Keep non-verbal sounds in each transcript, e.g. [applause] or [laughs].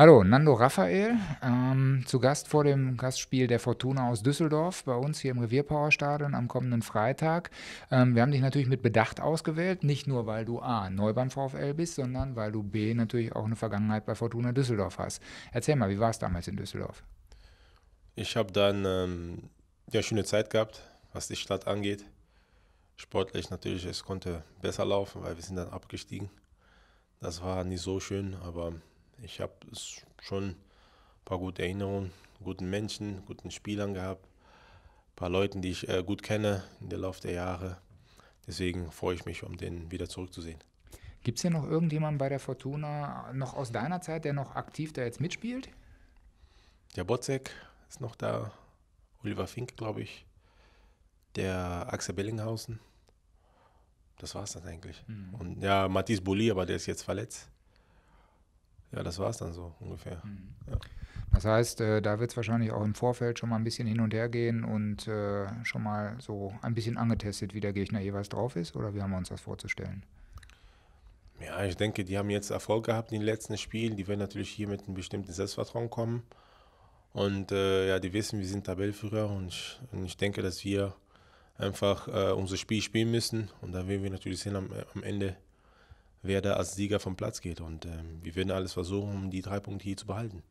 Hallo, Nando Raphael, ähm, zu Gast vor dem Gastspiel der Fortuna aus Düsseldorf bei uns hier im Revierpower-Stadion am kommenden Freitag. Ähm, wir haben dich natürlich mit Bedacht ausgewählt, nicht nur weil du A, neu beim VfL bist, sondern weil du B, natürlich auch eine Vergangenheit bei Fortuna Düsseldorf hast. Erzähl mal, wie war es damals in Düsseldorf? Ich habe dann ähm, ja schöne Zeit gehabt, was die Stadt angeht. Sportlich natürlich, es konnte besser laufen, weil wir sind dann abgestiegen. Das war nicht so schön, aber ich habe schon ein paar gute Erinnerungen, guten Menschen, guten Spielern gehabt, ein paar Leuten, die ich äh, gut kenne in der Lauf der Jahre. Deswegen freue ich mich, um den wieder zurückzusehen. Gibt es hier noch irgendjemanden bei der Fortuna, noch aus deiner Zeit, der noch aktiv da jetzt mitspielt? Der Botzek ist noch da, Oliver Fink, glaube ich, der Axel Bellinghausen. Das war es dann eigentlich. Mhm. Und ja, Matthias Bulli, aber der ist jetzt verletzt. Ja, das war es dann so ungefähr. Mhm. Ja. Das heißt, äh, da wird es wahrscheinlich auch im Vorfeld schon mal ein bisschen hin und her gehen und äh, schon mal so ein bisschen angetestet, wie der Gegner jeweils drauf ist, oder wie haben wir uns das vorzustellen? Ja, ich denke, die haben jetzt Erfolg gehabt in den letzten Spielen. Die werden natürlich hier mit einem bestimmten Selbstvertrauen kommen. Und äh, ja, die wissen, wir sind Tabellführer und ich, und ich denke, dass wir einfach äh, unser Spiel spielen müssen. Und da werden wir natürlich sehen am, äh, am Ende, wer da als Sieger vom Platz geht. Und ähm, wir werden alles versuchen, um die drei Punkte hier zu behalten.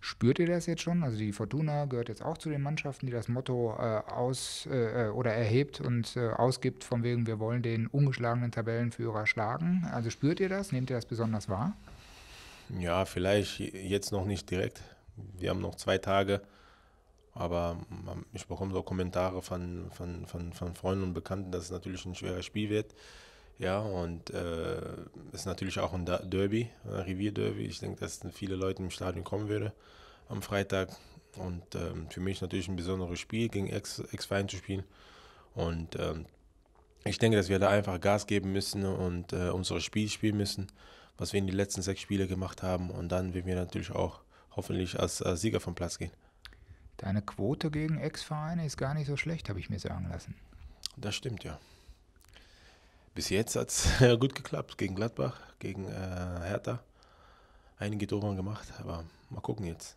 Spürt ihr das jetzt schon? Also die Fortuna gehört jetzt auch zu den Mannschaften, die das Motto äh, aus äh, äh oder erhebt und äh, ausgibt, von wegen wir wollen den ungeschlagenen Tabellenführer schlagen. Also spürt ihr das? Nehmt ihr das besonders wahr? Ja, vielleicht jetzt noch nicht direkt. Wir haben noch zwei Tage, aber ähm, ich bekomme so Kommentare von, von, von, von Freunden und Bekannten, dass es natürlich ein schweres Spiel wird. Ja, und äh, ist natürlich auch ein Derby, ein Revierderby. Ich denke, dass viele Leute im Stadion kommen würde am Freitag. Und ähm, für mich natürlich ein besonderes Spiel, gegen Ex-Verein zu spielen. Und ähm, ich denke, dass wir da einfach Gas geben müssen und äh, unser Spiel spielen müssen, was wir in den letzten sechs Spielen gemacht haben. Und dann werden wir natürlich auch hoffentlich als, als Sieger vom Platz gehen. Deine Quote gegen Ex-Vereine ist gar nicht so schlecht, habe ich mir sagen lassen. Das stimmt, ja bis jetzt hat es [laughs] gut geklappt. Gegen Gladbach, gegen äh, Hertha. Einige Tore gemacht, aber mal gucken jetzt.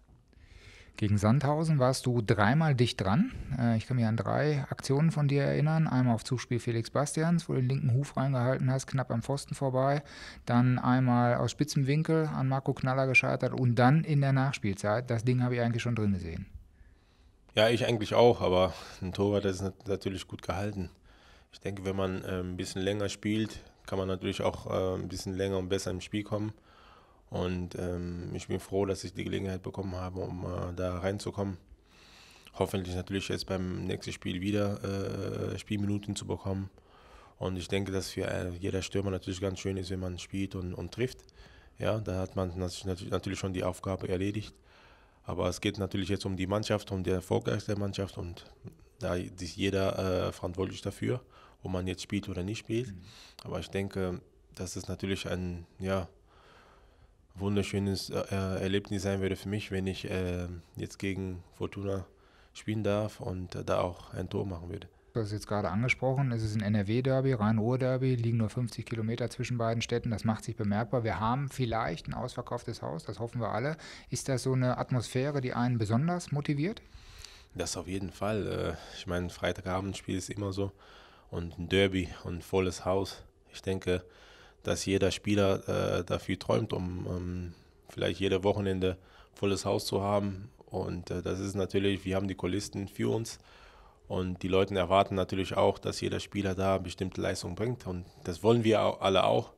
Gegen Sandhausen warst du dreimal dicht dran. Äh, ich kann mich an drei Aktionen von dir erinnern. Einmal auf Zuspiel Felix Bastians, wo du den linken Huf reingehalten hast, knapp am Pfosten vorbei. Dann einmal aus spitzem Winkel an Marco Knaller gescheitert und dann in der Nachspielzeit. Das Ding habe ich eigentlich schon drin gesehen. Ja, ich eigentlich auch, aber ein Torwart ist natürlich gut gehalten. Ich denke, wenn man äh, ein bisschen länger spielt, kann man natürlich auch äh, ein bisschen länger und besser im Spiel kommen. Und ähm, ich bin froh, dass ich die Gelegenheit bekommen habe, um äh, da reinzukommen. Hoffentlich natürlich jetzt beim nächsten Spiel wieder Spielminuten zu bekommen. Und ich denke, dass für jeder Stürmer natürlich ganz schön ist, wenn man spielt und, und trifft. Ja, da hat man natürlich schon die Aufgabe erledigt. Aber es geht natürlich jetzt um die Mannschaft, um den Erfolg der Mannschaft und da ist jeder äh, verantwortlich dafür ob man jetzt spielt oder nicht spielt. Mhm. Aber ich denke, dass es natürlich ein ja, wunderschönes äh, äh, Erlebnis sein würde für mich, wenn ich äh, jetzt gegen Fortuna spielen darf und äh, da auch ein Tor machen würde. Du hast es jetzt gerade angesprochen, es ist ein NRW-Derby, Rhein-Ruhr-Derby, liegen nur 50 Kilometer zwischen beiden Städten, das macht sich bemerkbar. Wir haben vielleicht ein ausverkauftes Haus, das hoffen wir alle. Ist das so eine Atmosphäre, die einen besonders motiviert? Das auf jeden Fall. Äh, ich meine, Freitagabendspiel ist immer so und ein Derby und ein volles Haus. Ich denke, dass jeder Spieler äh, dafür träumt, um ähm, vielleicht jede Wochenende volles Haus zu haben. Und äh, das ist natürlich, wir haben die Kulissen für uns. Und die Leute erwarten natürlich auch, dass jeder Spieler da bestimmte Leistung bringt. Und das wollen wir auch, alle auch.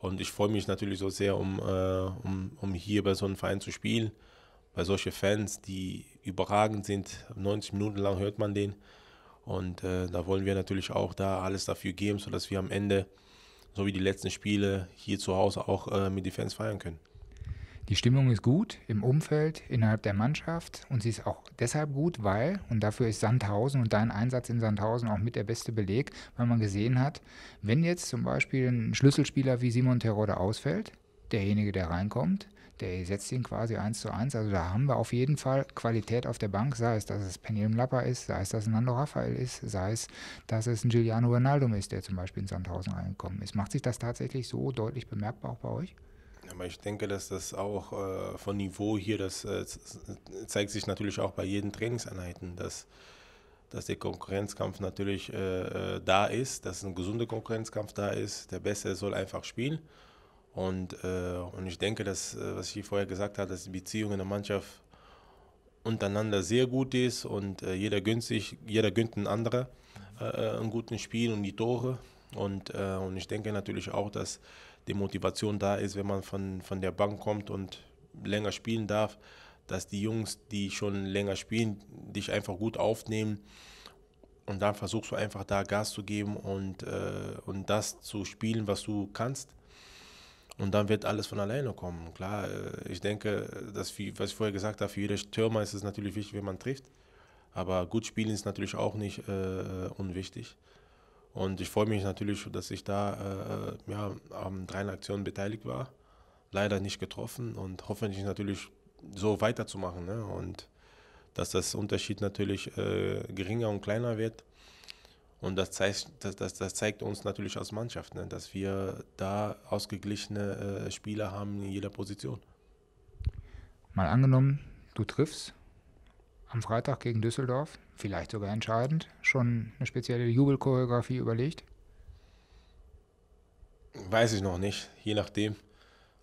Und ich freue mich natürlich so sehr, um, äh, um, um hier bei so einem Verein zu spielen. Bei solchen Fans, die überragend sind. 90 Minuten lang hört man den. Und äh, da wollen wir natürlich auch da alles dafür geben, sodass wir am Ende, so wie die letzten Spiele, hier zu Hause auch äh, mit den Fans feiern können. Die Stimmung ist gut im Umfeld, innerhalb der Mannschaft und sie ist auch deshalb gut, weil, und dafür ist Sandhausen und dein Einsatz in Sandhausen auch mit der beste Beleg, weil man gesehen hat, wenn jetzt zum Beispiel ein Schlüsselspieler wie Simon Terodde ausfällt, derjenige, der reinkommt, der setzt ihn quasi eins zu eins. Also da haben wir auf jeden Fall Qualität auf der Bank, sei es, dass es Peniel Lappa ist, sei es, dass es Nando Raphael ist, sei es, dass es ein Giuliano Ronaldo ist, der zum Beispiel in Sandhausen reingekommen ist. Macht sich das tatsächlich so deutlich bemerkbar auch bei euch? Aber ich denke, dass das auch äh, von Niveau hier, das äh, zeigt sich natürlich auch bei jedem Trainingseinheiten, dass, dass der Konkurrenzkampf natürlich äh, äh, da ist, dass ein gesunder Konkurrenzkampf da ist. Der Beste soll einfach spielen und, äh, und ich denke, dass, äh, was ich vorher gesagt habe, dass die Beziehung in der Mannschaft untereinander sehr gut ist und äh, jeder günstig, jeder gönnt ein anderen äh, äh, einen guten Spiel und die Tore. Und, äh, und ich denke natürlich auch, dass die Motivation da ist, wenn man von, von der Bank kommt und länger spielen darf, dass die Jungs, die schon länger spielen, dich einfach gut aufnehmen. Und dann versuchst du einfach da Gas zu geben und, äh, und das zu spielen, was du kannst. Und dann wird alles von alleine kommen. Klar, äh, ich denke, dass, was ich vorher gesagt habe, für jeden Stürmer ist es natürlich wichtig, wenn man trifft. Aber gut spielen ist natürlich auch nicht äh, äh, unwichtig. Und ich freue mich natürlich, dass ich da äh, äh ja, an drei Aktionen beteiligt war. Leider nicht getroffen und hoffentlich natürlich so weiterzumachen. Ne? Und dass das Unterschied natürlich äh, geringer und kleiner wird. Und das zeigt, das, das, das zeigt uns natürlich als Mannschaft, ne, dass wir da ausgeglichene äh, Spieler haben in jeder Position. Mal angenommen, du triffst am Freitag gegen Düsseldorf, vielleicht sogar entscheidend, schon eine spezielle Jubelchoreografie überlegt? Weiß ich noch nicht, je nachdem.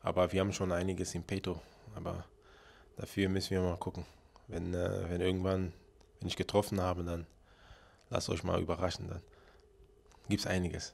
Aber wir haben schon einiges im Petto. Aber dafür müssen wir mal gucken. Wenn, äh, wenn irgendwann, wenn ich getroffen habe, dann Lasst euch mal überraschen dann. Gibt's einiges.